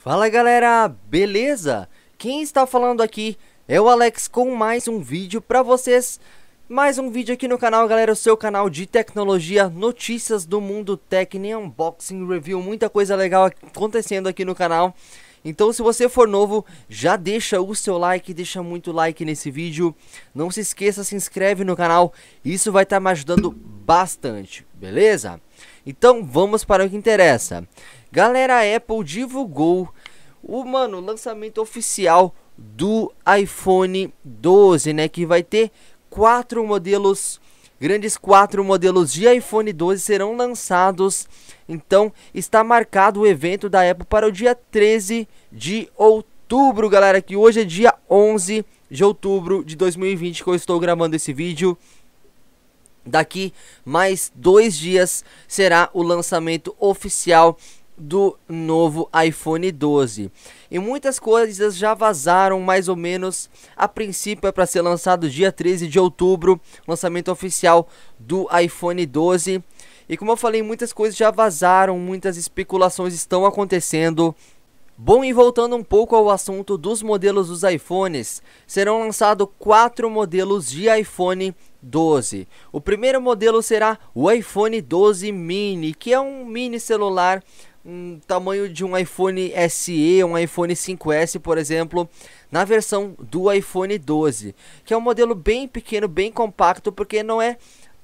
Fala galera, beleza? Quem está falando aqui é o Alex com mais um vídeo para vocês. Mais um vídeo aqui no canal, galera, o seu canal de tecnologia, notícias do mundo tech, unboxing, review, muita coisa legal acontecendo aqui no canal. Então se você for novo, já deixa o seu like, deixa muito like nesse vídeo. Não se esqueça, se inscreve no canal, isso vai estar tá me ajudando bastante, beleza? Então vamos para o que interessa. Galera, a Apple divulgou o mano, lançamento oficial do iPhone 12, né, que vai ter quatro modelos grandes quatro modelos de iPhone 12 serão lançados. Então, está marcado o evento da Apple para o dia 13 de outubro, galera, que hoje é dia 11 de outubro de 2020 que eu estou gravando esse vídeo. Daqui mais dois dias será o lançamento oficial do novo iPhone 12. E muitas coisas já vazaram mais ou menos. A princípio é para ser lançado dia 13 de outubro, lançamento oficial do iPhone 12. E como eu falei, muitas coisas já vazaram, muitas especulações estão acontecendo. Bom, e voltando um pouco ao assunto dos modelos dos iPhones, serão lançados quatro modelos de iPhone 12. O primeiro modelo será o iPhone 12 mini, que é um mini celular um tamanho de um iPhone SE, um iPhone 5S, por exemplo, na versão do iPhone 12, que é um modelo bem pequeno, bem compacto, porque não é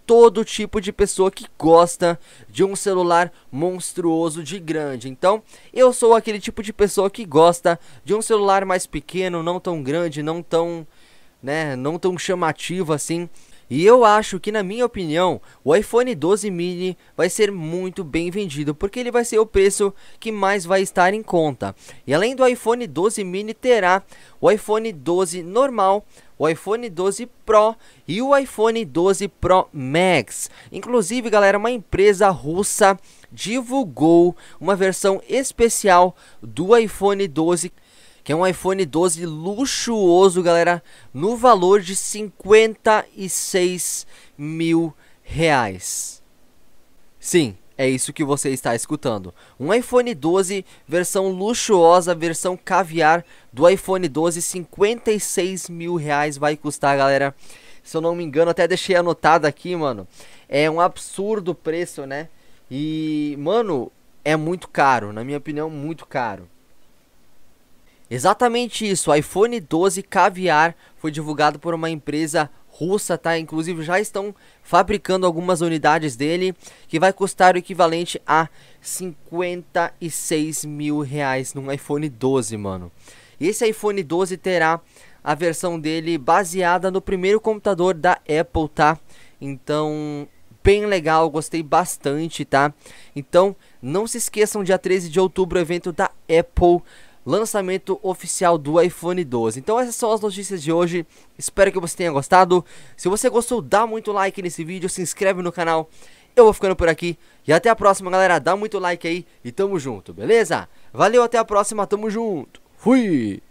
todo tipo de pessoa que gosta de um celular monstruoso de grande. Então, eu sou aquele tipo de pessoa que gosta de um celular mais pequeno, não tão grande, não tão, né, não tão chamativo assim, e eu acho que, na minha opinião, o iPhone 12 mini vai ser muito bem vendido, porque ele vai ser o preço que mais vai estar em conta. E além do iPhone 12 mini, terá o iPhone 12 normal, o iPhone 12 Pro e o iPhone 12 Pro Max. Inclusive, galera, uma empresa russa divulgou uma versão especial do iPhone 12 que é um iPhone 12 luxuoso, galera, no valor de 56 mil reais. Sim, é isso que você está escutando. Um iPhone 12, versão luxuosa, versão caviar do iPhone 12, 56 mil reais vai custar, galera. Se eu não me engano, até deixei anotado aqui, mano. É um absurdo preço, né? E, mano, é muito caro, na minha opinião, muito caro. Exatamente isso, o iPhone 12 caviar foi divulgado por uma empresa russa, tá? Inclusive já estão fabricando algumas unidades dele, que vai custar o equivalente a 56 mil reais num iPhone 12, mano. Esse iPhone 12 terá a versão dele baseada no primeiro computador da Apple, tá? Então, bem legal, gostei bastante, tá? Então, não se esqueçam, dia 13 de outubro, evento da Apple lançamento oficial do iPhone 12. Então essas são as notícias de hoje. Espero que você tenha gostado. Se você gostou, dá muito like nesse vídeo, se inscreve no canal. Eu vou ficando por aqui e até a próxima, galera. Dá muito like aí e tamo junto, beleza? Valeu, até a próxima, tamo junto. Fui!